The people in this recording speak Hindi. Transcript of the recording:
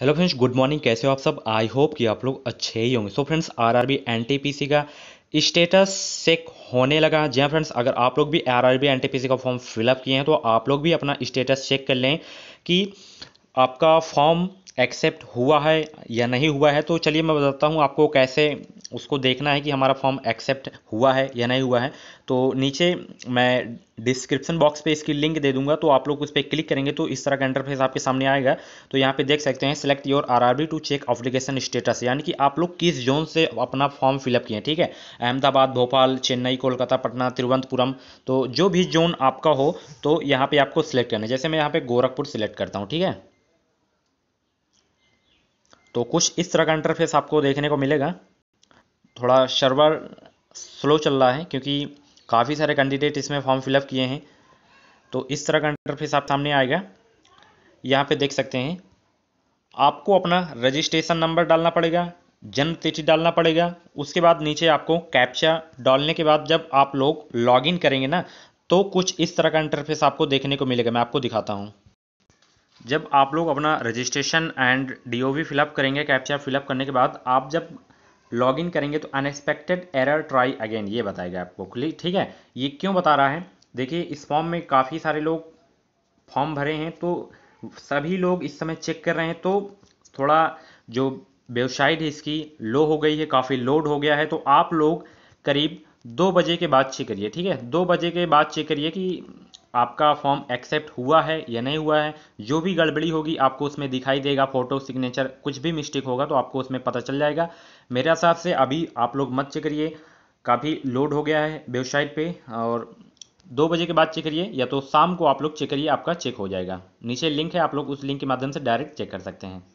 हेलो फ्रेंड्स गुड मॉर्निंग कैसे हो आप सब आई होप कि आप लोग अच्छे ही होंगे सो फ्रेंड्स आरआरबी एनटीपीसी का स्टेटस चेक होने लगा जी फ्रेंड्स हाँ अगर आप लोग भी आरआरबी एनटीपीसी का फॉर्म फिलअप किए हैं तो आप लोग भी अपना स्टेटस चेक कर लें कि आपका फॉर्म एक्सेप्ट हुआ है या नहीं हुआ है तो चलिए मैं बताता हूँ आपको कैसे उसको देखना है कि हमारा फॉर्म एक्सेप्ट हुआ है या नहीं हुआ है तो नीचे मैं डिस्क्रिप्शन बॉक्स पे इसकी लिंक दे दूंगा तो आप लोग उस पर क्लिक करेंगे तो इस तरह का इंटरफेस आपके सामने आएगा तो यहाँ पे देख सकते हैं select your RRB to check application status यानी कि आप लोग किस जोन से अपना फॉर्म फिलअप किए ठीक है अहमदाबाद भोपाल चेन्नई कोलकाता पटना तिरुवंतपुरम तो जो भी जोन आपका हो तो यहाँ पर आपको सिलेक्ट करना है जैसे मैं यहाँ पर गोरखपुर सिलेक्ट करता हूँ ठीक है तो कुछ इस तरह का इंटरफेस आपको देखने को मिलेगा थोड़ा सर्वर स्लो चल रहा है क्योंकि काफ़ी सारे कैंडिडेट इसमें फॉर्म फिलअप किए हैं तो इस तरह का इंटरफेस आप सामने आएगा यहाँ पे देख सकते हैं आपको अपना रजिस्ट्रेशन नंबर डालना पड़ेगा जन्म तिथि डालना पड़ेगा उसके बाद नीचे आपको कैप्चा डालने के बाद जब आप लोग लॉगिन करेंगे ना तो कुछ इस तरह का इंटरफेस आपको देखने को मिलेगा मैं आपको दिखाता हूँ जब आप लोग अपना registration and D V fill up करेंगे कैप्चा फिलअप करने के बाद आप जब लॉग इन करेंगे तो अनएक्सपेक्टेड एरर ट्राई अगेन ये बताएगा आपको खुली ठीक है ये क्यों बता रहा है देखिए इस फॉर्म में काफ़ी सारे लोग फॉर्म भरे हैं तो सभी लोग इस समय चेक कर रहे हैं तो थोड़ा जो वेबसाइट है इसकी लो हो गई है काफ़ी लोड हो गया है तो आप लोग करीब दो बजे के बाद चेक करिए ठीक है दो बजे के बाद चेक करिए कि आपका फॉर्म एक्सेप्ट हुआ है या नहीं हुआ है जो भी गड़बड़ी होगी आपको उसमें दिखाई देगा फोटो सिग्नेचर कुछ भी मिस्टेक होगा तो आपको उसमें पता चल जाएगा मेरे हिसाब से अभी आप लोग मत चेक करिए काफ़ी लोड हो गया है वेबसाइट पे और दो बजे के बाद चेक करिए या तो शाम को आप लोग चेक करिए आपका चेक हो जाएगा नीचे लिंक है आप लोग उस लिंक के माध्यम से डायरेक्ट चेक कर सकते हैं